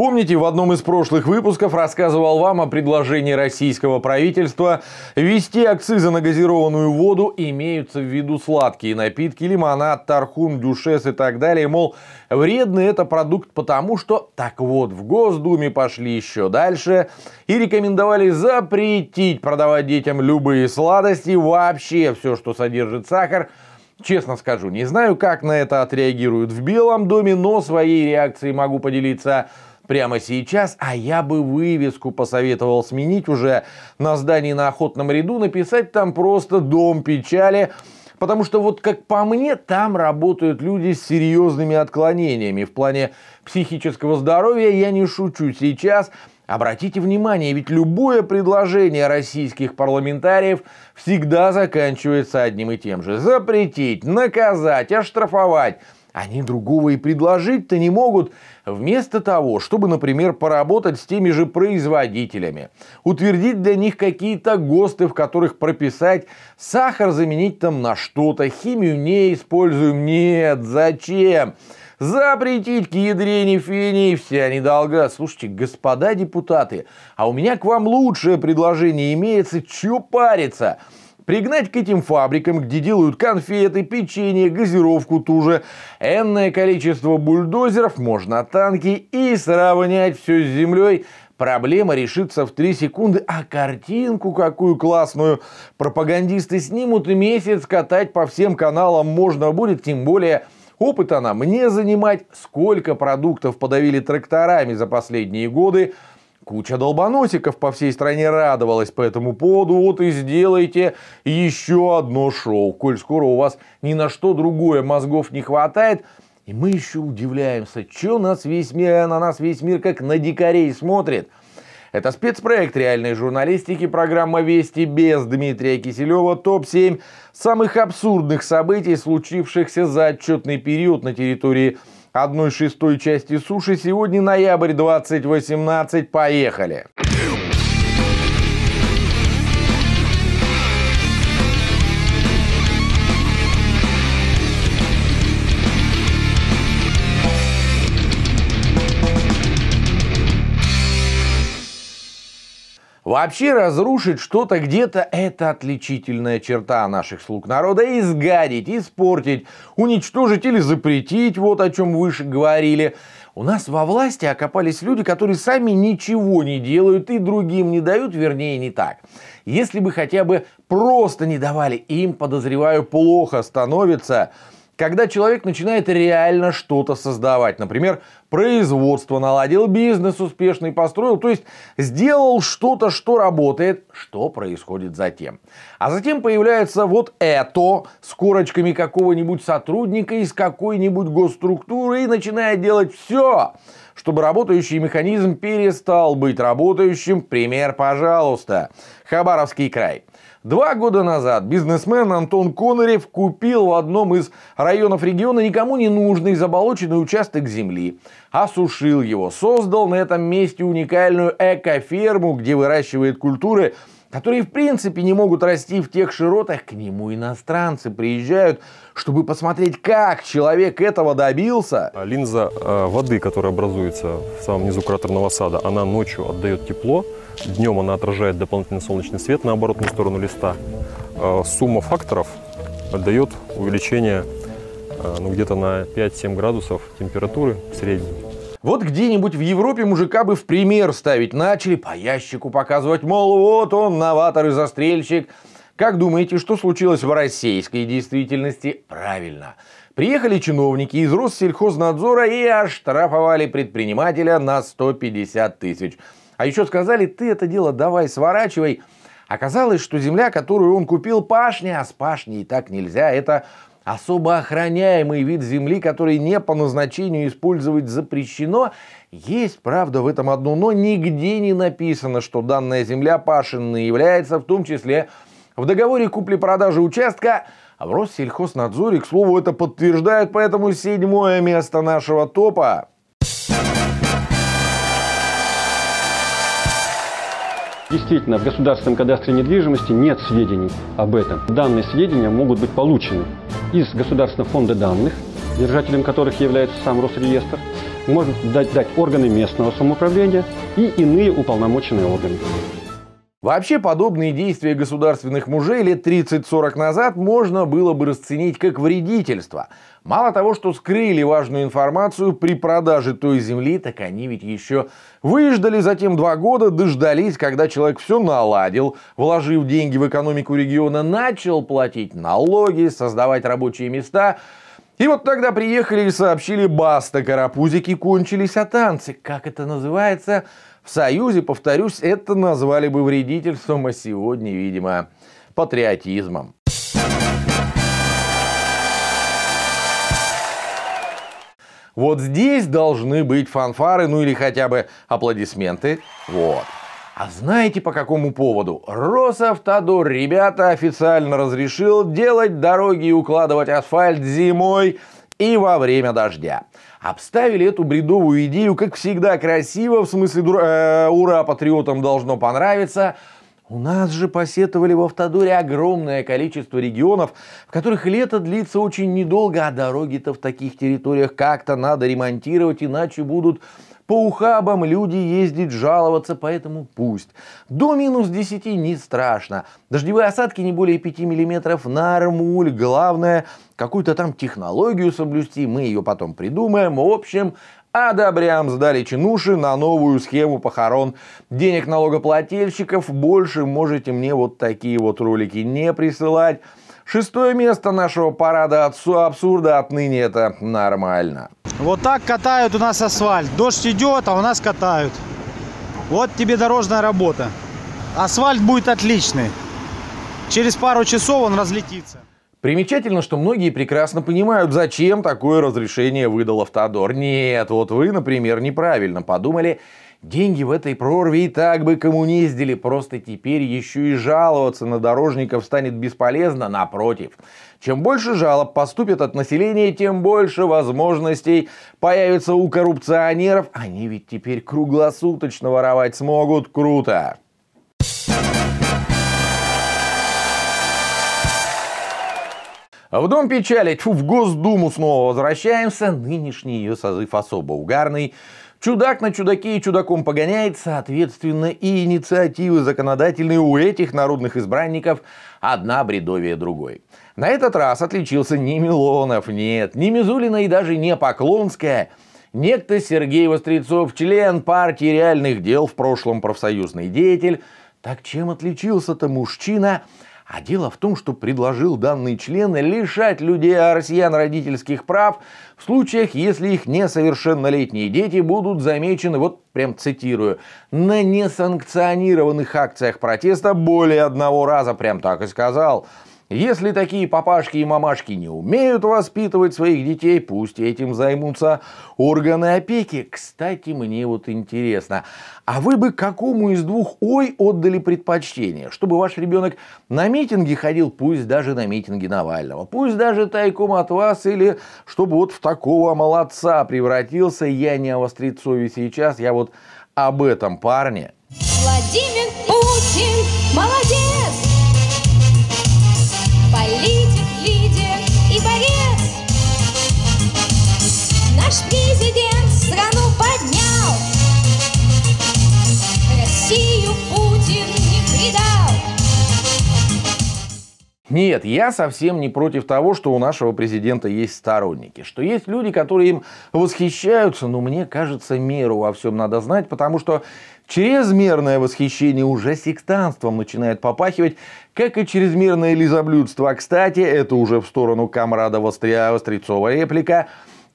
Помните, в одном из прошлых выпусков рассказывал вам о предложении российского правительства ввести акцизы на газированную воду, имеются в виду сладкие напитки, лимонад, тархун, дюшес и так далее. Мол, вредный это продукт потому, что... Так вот, в Госдуме пошли еще дальше и рекомендовали запретить продавать детям любые сладости, вообще все, что содержит сахар, Честно скажу, не знаю, как на это отреагируют в Белом доме, но своей реакцией могу поделиться прямо сейчас, а я бы вывеску посоветовал сменить уже на здании на Охотном ряду, написать там просто «Дом печали», Потому что вот как по мне, там работают люди с серьезными отклонениями. В плане психического здоровья я не шучу сейчас. Обратите внимание, ведь любое предложение российских парламентариев всегда заканчивается одним и тем же. Запретить, наказать, оштрафовать. Они другого и предложить-то не могут, вместо того, чтобы, например, поработать с теми же производителями, утвердить для них какие-то ГОСТы, в которых прописать сахар заменить там на что-то, химию не используем, нет, зачем? Запретить к ядрене фени, вся недолга. Слушайте, господа депутаты, а у меня к вам лучшее предложение имеется, чё париться? Пригнать к этим фабрикам, где делают конфеты, печенье, газировку ту же, энное количество бульдозеров, можно танки и сравнять все с землей, Проблема решится в 3 секунды, а картинку какую классную пропагандисты снимут и месяц катать по всем каналам можно будет, тем более опыта нам не занимать, сколько продуктов подавили тракторами за последние годы – куча долбаносиков по всей стране радовалась по этому поводу, вот и сделайте еще одно шоу, коль скоро у вас ни на что другое мозгов не хватает, и мы еще удивляемся, что нас весь мир, на нас весь мир как на дикарей смотрит. Это спецпроект реальной журналистики, программа «Вести» без Дмитрия Киселева, топ-7 самых абсурдных событий, случившихся за отчетный период на территории 1 шестой части суши сегодня ноябрь 2018. Поехали! Вообще разрушить что-то где-то – это отличительная черта наших слуг народа. Изгадить, испортить, уничтожить или запретить, вот о чем выше говорили. У нас во власти окопались люди, которые сами ничего не делают и другим не дают, вернее, не так. Если бы хотя бы просто не давали им, подозреваю, плохо становится – когда человек начинает реально что-то создавать. Например, производство наладил, бизнес успешный построил, то есть сделал что-то, что работает, что происходит затем. А затем появляется вот это с корочками какого-нибудь сотрудника из какой-нибудь госструктуры и начинает делать все, чтобы работающий механизм перестал быть работающим. Пример, пожалуйста. Хабаровский край. Два года назад бизнесмен Антон Конорев купил в одном из районов региона никому не нужный заболоченный участок земли. Осушил его, создал на этом месте уникальную экоферму, где выращивает культуры, которые в принципе не могут расти в тех широтах, к нему иностранцы приезжают, чтобы посмотреть, как человек этого добился. А линза э, воды, которая образуется в самом низу кратерного сада, она ночью отдает тепло, Днем она отражает дополнительный солнечный свет на оборотную сторону листа. Э, сумма факторов дает увеличение э, ну, где-то на 5-7 градусов температуры в среднем. Вот где-нибудь в Европе мужика бы в пример ставить начали, по ящику показывать, мол, вот он, новатор и застрельщик. Как думаете, что случилось в российской действительности? Правильно. Приехали чиновники из Россельхознадзора и оштрафовали предпринимателя на 150 тысяч. А еще сказали, ты это дело давай сворачивай. Оказалось, что земля, которую он купил, пашня, а с пашней так нельзя. Это особо охраняемый вид земли, который не по назначению использовать запрещено. Есть, правда, в этом одно, но нигде не написано, что данная земля пашенная является, в том числе в договоре купли-продажи участка. А в Россельхознадзоре, к слову, это подтверждают, поэтому седьмое место нашего топа Действительно, в государственном кадастре недвижимости нет сведений об этом. Данные сведения могут быть получены из Государственного фонда данных, держателем которых является сам Росреестр, может дать, дать органы местного самоуправления и иные уполномоченные органы. Вообще, подобные действия государственных мужей лет 30-40 назад можно было бы расценить как вредительство. Мало того, что скрыли важную информацию при продаже той земли, так они ведь еще выждали затем два года, дождались, когда человек все наладил, вложив деньги в экономику региона, начал платить налоги, создавать рабочие места. И вот тогда приехали и сообщили «Баста, карапузики кончились, а танцы, как это называется?» В Союзе, повторюсь, это назвали бы вредительством, а сегодня, видимо, патриотизмом. Вот здесь должны быть фанфары, ну или хотя бы аплодисменты. Вот. А знаете по какому поводу? Росавтодор, ребята, официально разрешил делать дороги и укладывать асфальт зимой и во время дождя. Обставили эту бредовую идею, как всегда, красиво, в смысле, дура, э, ура, патриотам должно понравиться, у нас же посетовали в автодоре огромное количество регионов, в которых лето длится очень недолго, а дороги-то в таких территориях как-то надо ремонтировать, иначе будут по ухабам люди ездить жаловаться, поэтому пусть. До минус 10 не страшно. Дождевые осадки не более 5 мм, нормуль. Главное, какую-то там технологию соблюсти, мы ее потом придумаем. В общем, одобрям сдали чинуши на новую схему похорон денег налогоплательщиков. Больше можете мне вот такие вот ролики не присылать. Шестое место нашего парада отцу абсурда отныне это нормально. Вот так катают у нас асфальт. Дождь идет, а у нас катают. Вот тебе дорожная работа. Асфальт будет отличный. Через пару часов он разлетится. Примечательно, что многие прекрасно понимают, зачем такое разрешение выдал Автодор. Нет, вот вы, например, неправильно подумали Деньги в этой прорве и так бы коммуниздили, просто теперь еще и жаловаться на дорожников станет бесполезно, напротив. Чем больше жалоб поступит от населения, тем больше возможностей появится у коррупционеров. Они ведь теперь круглосуточно воровать смогут. Круто! В Дом печали, тьфу, в Госдуму снова возвращаемся. Нынешний ее созыв особо угарный. Чудак на чудаке и чудаком погоняет, соответственно, и инициативы законодательные у этих народных избранников одна бредовее другой. На этот раз отличился не Милонов, нет, не Мизулина и даже не Поклонская, некто Сергей Вострецов, член партии реальных дел в прошлом профсоюзный деятель. Так чем отличился-то мужчина а дело в том, что предложил данный член лишать людей, россиян родительских прав в случаях, если их несовершеннолетние дети будут замечены, вот прям цитирую, на несанкционированных акциях протеста более одного раза, прям так и сказал – если такие папашки и мамашки не умеют воспитывать своих детей, пусть этим займутся органы опеки. Кстати, мне вот интересно, а вы бы какому из двух «ой» отдали предпочтение? Чтобы ваш ребенок на митинги ходил, пусть даже на митинги Навального, пусть даже тайком от вас, или чтобы вот в такого молодца превратился, я не о вострецове сейчас, я вот об этом парне. Владимир Путин, молодец! Нет, я совсем не против того, что у нашего президента есть сторонники, что есть люди, которые им восхищаются, но мне кажется, меру во всем надо знать, потому что чрезмерное восхищение уже сектантством начинает попахивать, как и чрезмерное лизоблюдство. А, кстати, это уже в сторону комрада Востря, Вострецова реплика.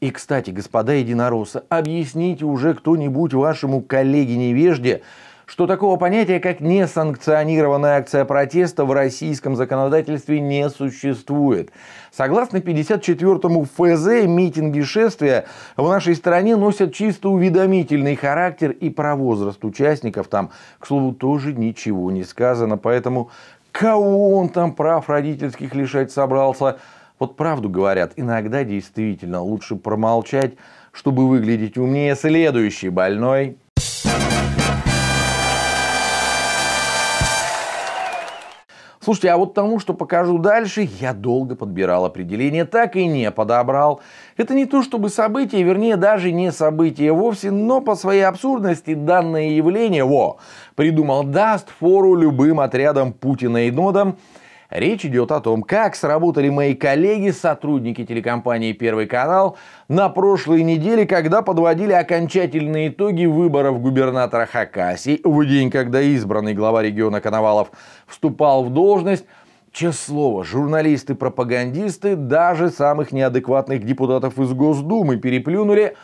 И, кстати, господа единороссы, объясните уже кто-нибудь вашему коллеге-невежде, что такого понятия, как несанкционированная акция протеста в российском законодательстве не существует. Согласно 54-му ФЗ, митинги шествия в нашей стране носят чисто уведомительный характер и про возраст участников там, к слову, тоже ничего не сказано, поэтому кого он там прав родительских лишать собрался? Вот правду говорят, иногда действительно лучше промолчать, чтобы выглядеть умнее. Следующий больной Слушайте, а вот тому, что покажу дальше, я долго подбирал определение, так и не подобрал. Это не то чтобы событие, вернее даже не событие вовсе, но по своей абсурдности данное явление, во, придумал, даст фору любым отрядам Путина и Нодам, Речь идет о том, как сработали мои коллеги, сотрудники телекомпании «Первый канал» на прошлой неделе, когда подводили окончательные итоги выборов губернатора Хакасии в день, когда избранный глава региона Коновалов вступал в должность, Честное слово, журналисты-пропагандисты даже самых неадекватных депутатов из Госдумы переплюнули.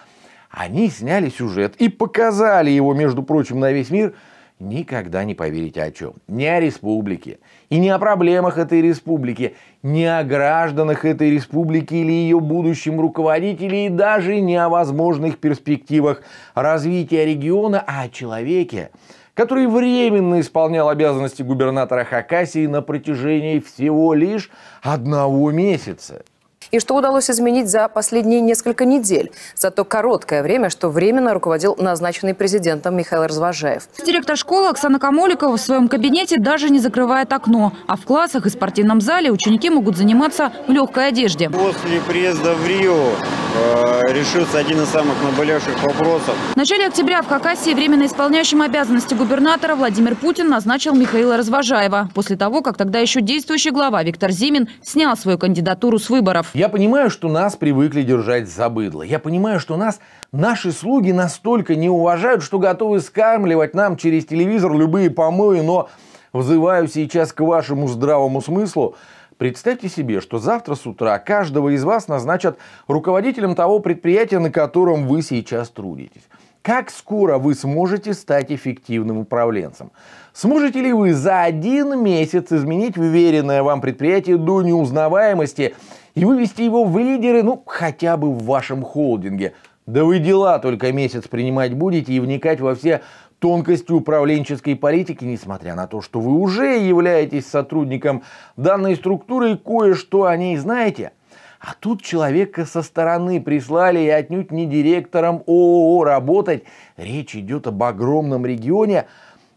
Они сняли сюжет и показали его, между прочим, на весь мир – никогда не поверите о чем. Не о республике, и не о проблемах этой республики, не о гражданах этой республики или ее будущем руководителе, и даже не о возможных перспективах развития региона, а о человеке, который временно исполнял обязанности губернатора Хакасии на протяжении всего лишь одного месяца и что удалось изменить за последние несколько недель, за то короткое время, что временно руководил назначенный президентом Михаил Развожаев. Директор школы Оксана Камоликова в своем кабинете даже не закрывает окно, а в классах и спортивном зале ученики могут заниматься в легкой одежде. После приезда в Рио э, решился один из самых наболевших вопросов. В начале октября в Хакасии временно исполняющим обязанности губернатора Владимир Путин назначил Михаила Развожаева после того, как тогда еще действующий глава Виктор Зимин снял свою кандидатуру с выборов. Я понимаю, что нас привыкли держать за быдло. Я понимаю, что нас наши слуги настолько не уважают, что готовы скармливать нам через телевизор любые помои, но взываю сейчас к вашему здравому смыслу. Представьте себе, что завтра с утра каждого из вас назначат руководителем того предприятия, на котором вы сейчас трудитесь. Как скоро вы сможете стать эффективным управленцем? Сможете ли вы за один месяц изменить уверенное вам предприятие до неузнаваемости и вывести его в лидеры, ну, хотя бы в вашем холдинге? Да вы дела только месяц принимать будете и вникать во все тонкости управленческой политики, несмотря на то, что вы уже являетесь сотрудником данной структуры и кое-что о ней знаете. А тут человека со стороны прислали и отнюдь не директором ООО работать. Речь идет об огромном регионе,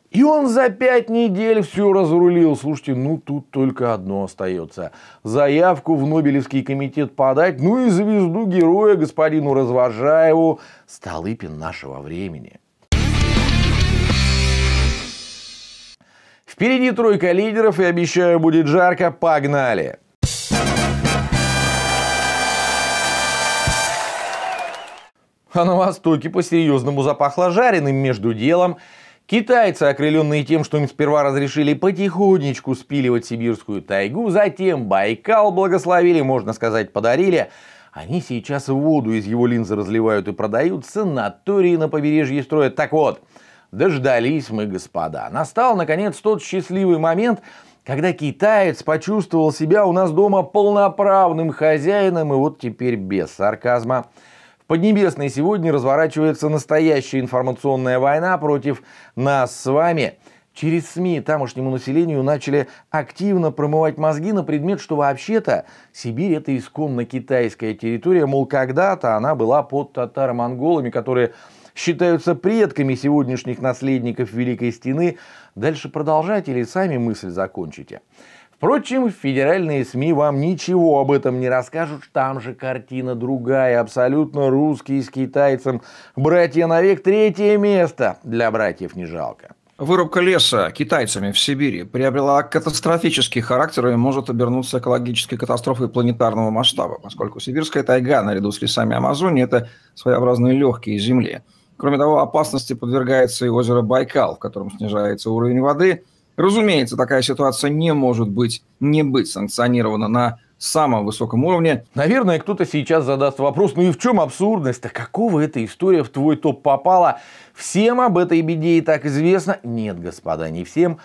и он за пять недель все разрулил. Слушайте, ну тут только одно остается. Заявку в Нобелевский комитет подать, ну и звезду героя господину Развожаеву, Столыпин нашего времени. Впереди тройка лидеров и обещаю будет жарко, погнали! А на Востоке по-серьезному запахло жареным между делом. Китайцы, окрыленные тем, что им сперва разрешили потихонечку спиливать сибирскую тайгу, затем Байкал благословили, можно сказать, подарили. Они сейчас воду из его линзы разливают и продают, санатории на побережье строят. Так вот, дождались мы, господа. Настал, наконец, тот счастливый момент, когда китаец почувствовал себя у нас дома полноправным хозяином, и вот теперь без сарказма – Поднебесной сегодня разворачивается настоящая информационная война против нас с вами. Через СМИ тамошнему населению начали активно промывать мозги на предмет, что вообще-то Сибирь это исконно китайская территория, мол, когда-то она была под татаро-монголами, которые считаются предками сегодняшних наследников Великой Стены. Дальше продолжайте или сами мысль закончите. Впрочем, федеральные СМИ вам ничего об этом не расскажут. Там же картина другая. Абсолютно русские с китайцем. Братья на век третье место. Для братьев не жалко. Вырубка леса китайцами в Сибири приобрела катастрофический характер и может обернуться экологической катастрофой планетарного масштаба, поскольку сибирская тайга наряду с лесами Амазонии – это своеобразные легкие земли. Кроме того, опасности подвергается и озеро Байкал, в котором снижается уровень воды – Разумеется, такая ситуация не может быть, не быть санкционирована на самом высоком уровне. Наверное, кто-то сейчас задаст вопрос, ну и в чем абсурдность-то? Какого эта история в твой топ попала? Всем об этой беде и так известно? Нет, господа, не всем.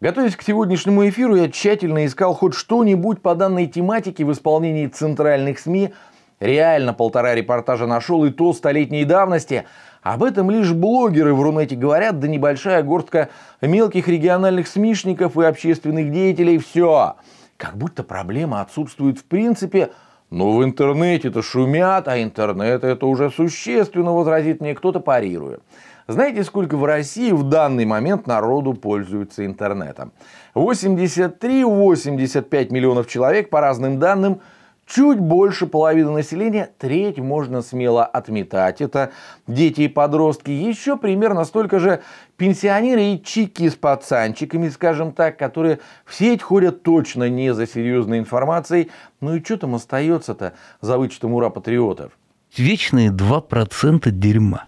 Готовясь к сегодняшнему эфиру, я тщательно искал хоть что-нибудь по данной тематике в исполнении центральных СМИ. Реально полтора репортажа нашел, и то столетней давности. Об этом лишь блогеры в Рунете говорят, да небольшая горстка мелких региональных смешников и общественных деятелей – все. Как будто проблема отсутствует в принципе, но в интернете-то шумят, а интернет это уже существенно, возразит мне кто-то парируя. Знаете, сколько в России в данный момент народу пользуется интернетом? 83-85 миллионов человек, по разным данным – чуть больше половины населения, треть можно смело отметать. Это дети и подростки, еще примерно столько же пенсионеры и чики с пацанчиками, скажем так, которые в сеть ходят точно не за серьезной информацией. Ну и что там остается-то за вычетом ура патриотов? Вечные 2% дерьма.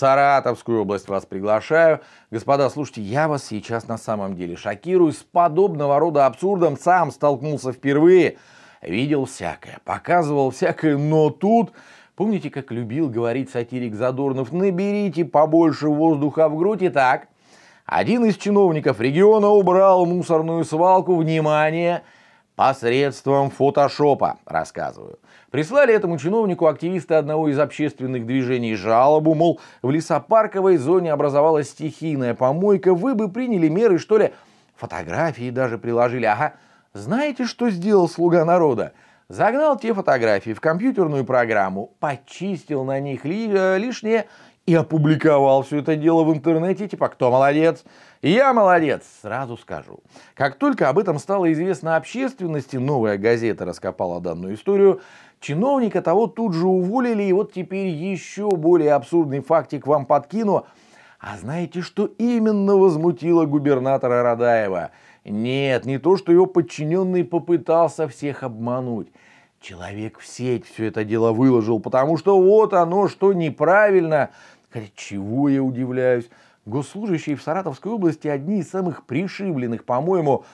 Саратовскую область вас приглашаю. Господа, слушайте, я вас сейчас на самом деле шокирую. С подобного рода абсурдом сам столкнулся впервые. Видел всякое, показывал всякое, но тут... Помните, как любил говорить сатирик Задорнов, наберите побольше воздуха в грудь и так. Один из чиновников региона убрал мусорную свалку, внимание, Посредством фотошопа, рассказываю. Прислали этому чиновнику активисты одного из общественных движений жалобу, мол, в лесопарковой зоне образовалась стихийная помойка, вы бы приняли меры, что ли? Фотографии даже приложили. Ага, знаете, что сделал слуга народа? Загнал те фотографии в компьютерную программу, почистил на них э, лишнее и опубликовал все это дело в интернете, типа «Кто молодец?» Я молодец, сразу скажу. Как только об этом стало известно общественности, новая газета раскопала данную историю, чиновника того тут же уволили, и вот теперь еще более абсурдный фактик вам подкину. А знаете, что именно возмутило губернатора Радаева? Нет, не то, что его подчиненный попытался всех обмануть. Человек в сеть все это дело выложил, потому что вот оно, что неправильно, Хотя чего я удивляюсь? Госслужащие в Саратовской области одни из самых пришибленных, по-моему.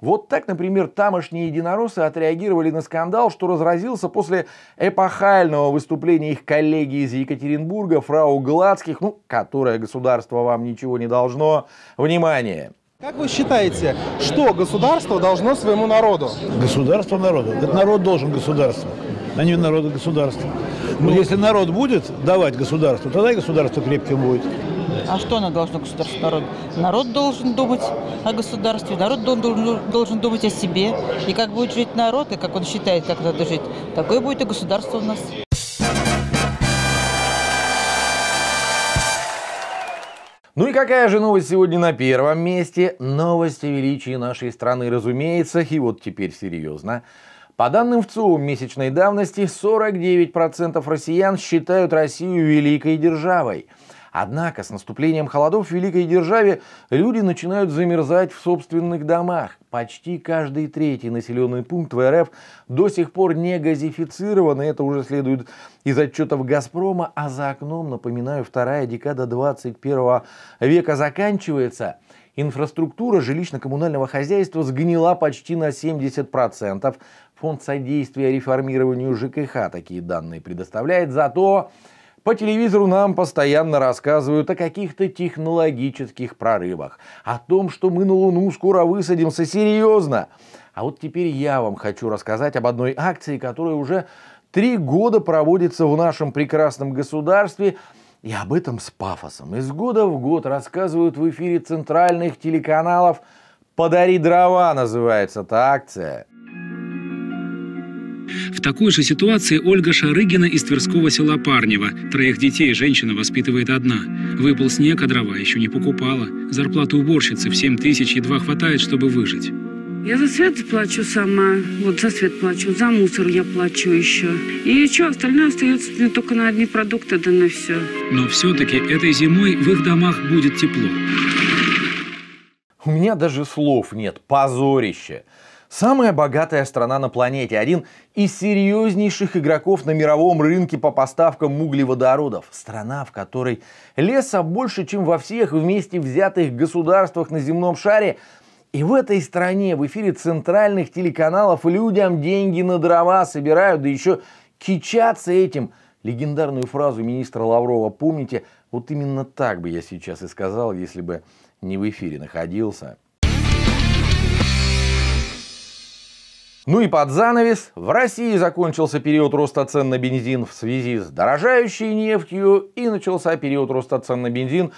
Вот так, например, тамошние единороссы отреагировали на скандал, что разразился после эпохального выступления их коллеги из Екатеринбурга, фрау Гладских, ну, которое государство вам ничего не должно. Внимание! Как вы считаете, что государство должно своему народу? Государство народу. Этот народ должен государству на нее народа государства. Но ну, ну, если народ будет давать государству, тогда и государство крепким будет. А что оно должно государство народу? Народ должен думать о государстве, народ должен, думать о себе. И как будет жить народ, и как он считает, как надо жить, такое будет и государство у нас. Ну и какая же новость сегодня на первом месте? Новости величия нашей страны, разумеется. И вот теперь серьезно. По данным ВЦУ месячной давности, 49% россиян считают Россию великой державой. Однако с наступлением холодов в великой державе люди начинают замерзать в собственных домах. Почти каждый третий населенный пункт в РФ до сих пор не газифицирован, и это уже следует из отчетов «Газпрома», а за окном, напоминаю, вторая декада 21 века заканчивается. Инфраструктура жилищно-коммунального хозяйства сгнила почти на 70%. Фонд содействия реформированию ЖКХ такие данные предоставляет, зато по телевизору нам постоянно рассказывают о каких-то технологических прорывах, о том, что мы на Луну скоро высадимся серьезно. А вот теперь я вам хочу рассказать об одной акции, которая уже три года проводится в нашем прекрасном государстве, и об этом с пафосом. Из года в год рассказывают в эфире центральных телеканалов «Подари дрова» называется эта акция – в такой же ситуации Ольга Шарыгина из Тверского села Парнева. Троих детей женщина воспитывает одна. Выпал снег, а дрова еще не покупала. Зарплату уборщицы в 7 тысяч едва хватает, чтобы выжить. Я за свет плачу сама, вот за свет плачу, за мусор я плачу еще. И что, остальное остается мне только на одни продукты, да на все. Но все-таки этой зимой в их домах будет тепло. У меня даже слов нет. Позорище. Самая богатая страна на планете, один из серьезнейших игроков на мировом рынке по поставкам углеводородов. Страна, в которой леса больше, чем во всех вместе взятых государствах на земном шаре. И в этой стране в эфире центральных телеканалов людям деньги на дрова собирают, да еще кичаться этим. Легендарную фразу министра Лаврова помните? Вот именно так бы я сейчас и сказал, если бы не в эфире находился. Ну и под занавес, в России закончился период роста цен на бензин в связи с дорожающей нефтью и начался период роста цен на бензин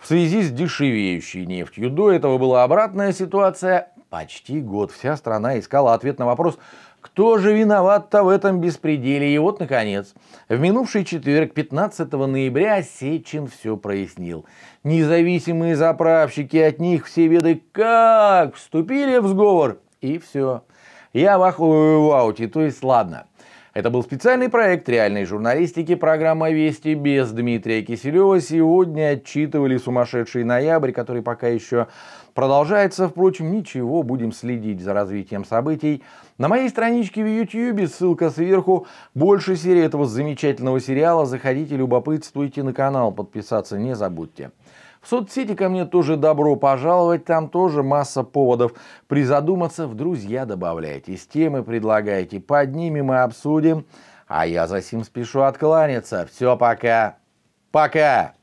в связи с дешевеющей нефтью. До этого была обратная ситуация. Почти год вся страна искала ответ на вопрос, кто же виноват-то в этом беспределе? И вот, наконец, в минувший четверг, 15 ноября, Сечин все прояснил. Независимые заправщики от них все веды как вступили в сговор, и все – я в ахуе ауте, то есть ладно. Это был специальный проект реальной журналистики программа «Вести» без Дмитрия Киселева. Сегодня отчитывали сумасшедший ноябрь, который пока еще продолжается. Впрочем, ничего, будем следить за развитием событий. На моей страничке в YouTube, ссылка сверху, больше серии этого замечательного сериала. Заходите, любопытствуйте на канал, подписаться не забудьте. В соцсети ко мне тоже добро пожаловать, там тоже масса поводов призадуматься. В друзья добавляйтесь, темы предлагайте, поднимем и обсудим. А я за сим спешу откланяться. Все, пока. Пока.